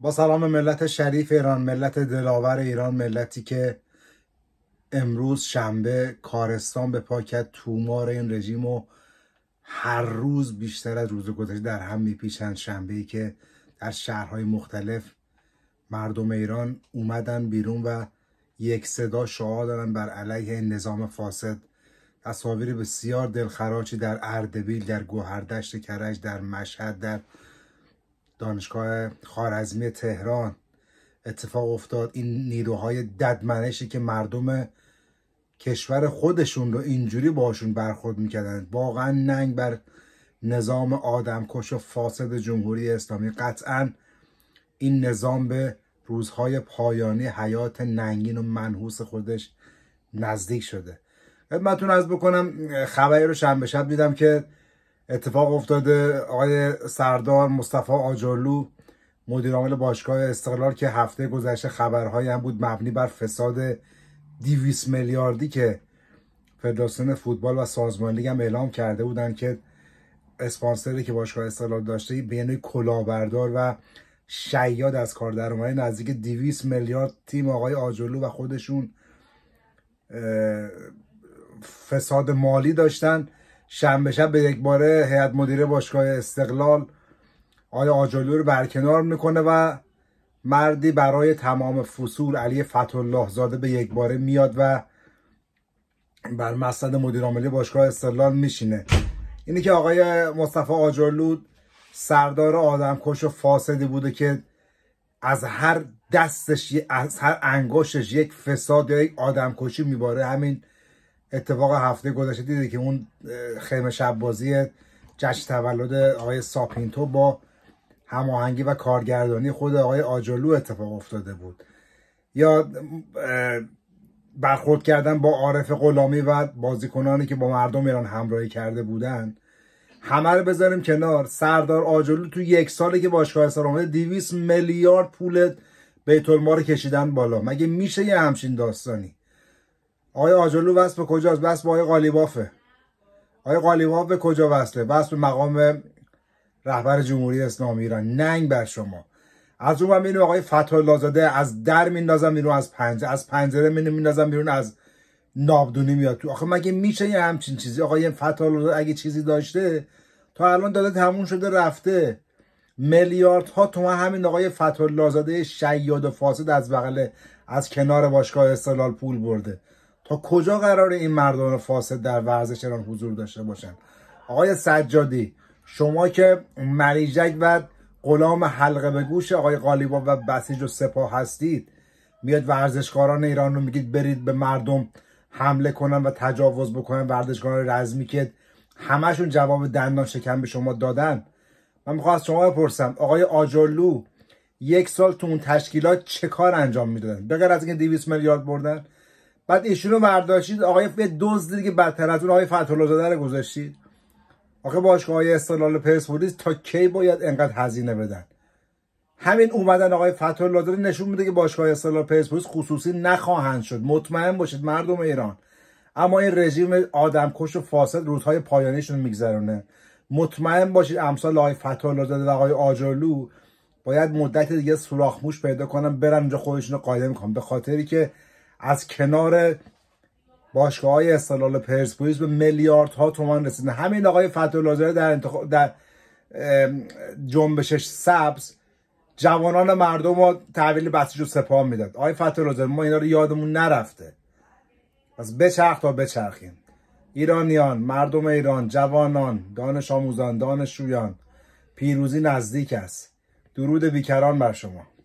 با سلام ملت شریف ایران ملت دلاور ایران ملتی که امروز شنبه کارستان به پاکت تومار این رژیم و هر روز بیشتر از روز گذشته در هم میپیچند شنبه که در شهرهای مختلف مردم ایران اومدن بیرون و یک صدا شعار دارن بر علیه نظام فاسد تصاویر بسیار دلخراشی در اردبیل در گوهردشت کرج در مشهد در دانشگاه خارزمی تهران اتفاق افتاد این نیروهای ددمنشی که مردم کشور خودشون رو اینجوری باشون برخورد میکردن واقعا ننگ بر نظام آدمکش و فاسد جمهوری اسلامی قطعا این نظام به روزهای پایانی حیات ننگین و منحوس خودش نزدیک شده خدمتتون از بکنم خبری رو شنبه شب دیدم که اتفاق افتاده آقای سردار مصطفی آجرلو مدیر عامل باشگاه استقلال که هفته گذشته خبرهایی هم بود مبنی بر فساد 200 میلیاردی که فدراسیون فوتبال و سازمان لیگ هم اعلام کرده بودن که اسپانسری که باشگاه استقلال داشته بین کلاهبردار و شیاد از کار در نزدیک 200 میلیارد تیم آقای آجلو و خودشون فساد مالی داشتن شنبه شب به یک باره هیئت مدیره باشگاه استقلال آقای آجالو رو برکنار میکنه و مردی برای تمام فصول علی فتح الله زاده به یک باره میاد و بر مسند مدیر باشگاه استقلال میشینه اینه که آقای مصطفی آجرلو سردار آدمکش و فاسدی بوده که از هر دستش از هر انگشتش یک فساد یا یک آدمکشی میباره همین اتفاق هفته گذشته دیده که اون خیمه شب بازی جشن تولد آقای ساپینتو با هماهنگی و کارگردانی خود آقای آجلو اتفاق افتاده بود یا برخورد کردن با عارف غلامی و بازیکنانی که با مردم ایران همراهی کرده بودند. همه رو بذاریم کنار سردار آجلو تو یک سالی که باشگاه سر آمده 200 میلیارد پول بیت المال کشیدن بالا مگه میشه یه همچین داستانی آقای آجلو وصل به کجاست بس به آقای قالیبافه آقای قالیباف به کجا وصله بس به مقام رهبر جمهوری اسلامی ایران ننگ بر شما از اون من آقای فتح لازاده از در میندازم بیرون از پنجره از پنجره میندازم بیرون از نابدونی میاد تو آخه مگه میشه یه همچین چیزی آقای فتح اگه چیزی داشته تا الان داده تموم شده رفته میلیاردها تومن همین آقای فتح زاده شیاد و فاسد از بغل از کنار باشگاه استقلال پول برده تا کجا قرار این مردان فاسد در ورزش ایران حضور داشته باشن آقای سجادی شما که مریجک و غلام حلقه به گوش آقای قالیباف و بسیج و سپاه هستید میاد ورزشکاران ایران رو میگید برید به مردم حمله کنن و تجاوز بکنن ورزشکاران رزمی که همشون جواب دندان شکن به شما دادن من میخوام از شما بپرسم آقای آجرلو یک سال تو اون تشکیلات چه کار انجام میدادن بگر از اینکه 200 میلیارد بردن بعد ایشون رو برداشتید آقای به دوز دیگه بدتر از اون آقای فتحالله زاده رو گذاشتید آخه باشگاه های استقلال پرسپولیس تا کی باید انقدر هزینه بدن همین اومدن آقای فتحالله نشون میده که باشگاه استقلال پرسپولیس خصوصی نخواهند شد مطمئن باشید مردم ایران اما این رژیم آدمکش و فاسد روزهای پایانیشون میگذرونه مطمئن باشید امثال آقای فتحالله زاده و آقای آجرلو باید مدت دیگه سوراخ پیدا کنم برن اونجا خودشون رو قایم کنن به خاطری که از کنار باشگاه های استقلال پرسپولیس به ها تومان رسیدن همین آقای فتح در, انتخاب در جنبشش سبز جوانان مردم رو تحویل بسیج و سپاه میداد آقای فتح ما اینا رو یادمون نرفته پس بچرخ تا بچرخیم ایرانیان مردم ایران جوانان دانش آموزان دانشجویان پیروزی نزدیک است درود بیکران بر شما